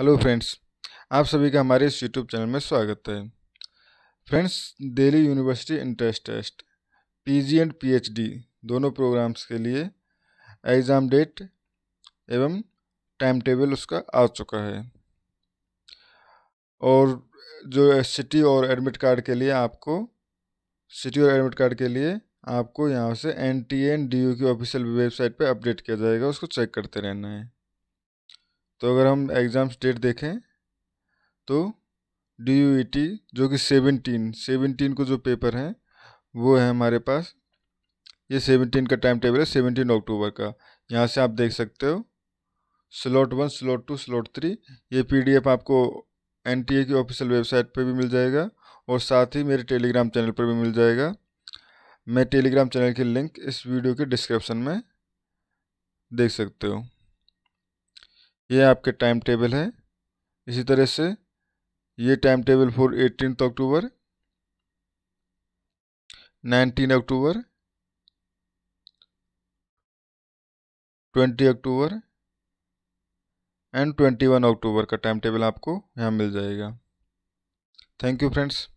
hello friends आप सभी का हमारे इस यूट्यूब चैनल में स्वागत है friends Delhi university entrance test PG and PhD दोनों प्रोग्राम्स के लिए एग्ज़ाम डेट एवं टाइम टेबल उसका आ चुका है और जो सिटी और एडमिट कार्ड के लिए आपको सिटी और एडमिट कार्ड के लिए आपको यहाँ से N T N D U की ऑफिशियल वेबसाइट पर अपडेट किया जाएगा उसको चेक करते रहना है तो अगर हम एग्ज़ाम स्टेट देखें तो डी यू ई टी जो कि सेवनटीन सेवनटीन को जो पेपर हैं वो है हमारे पास ये सेवनटीन का टाइम टेबल है सेवनटीन अक्टूबर का यहाँ से आप देख सकते हो slot one slot two slot three ये पीडीएफ आपको एनटीए की ऑफिशियल वेबसाइट पे भी मिल जाएगा और साथ ही मेरे टेलीग्राम चैनल पर भी मिल जाएगा मैं टेलीग्राम चैनल की लिंक इस वीडियो के डिस्क्रिप्शन में देख सकते हो ये आपके टाइम टेबल है इसी तरह से ये time table for eighteen October nineteen October twenty October and twenty one October का टाइम टेबल आपको यहाँ मिल जाएगा थैंक यू फ्रेंड्स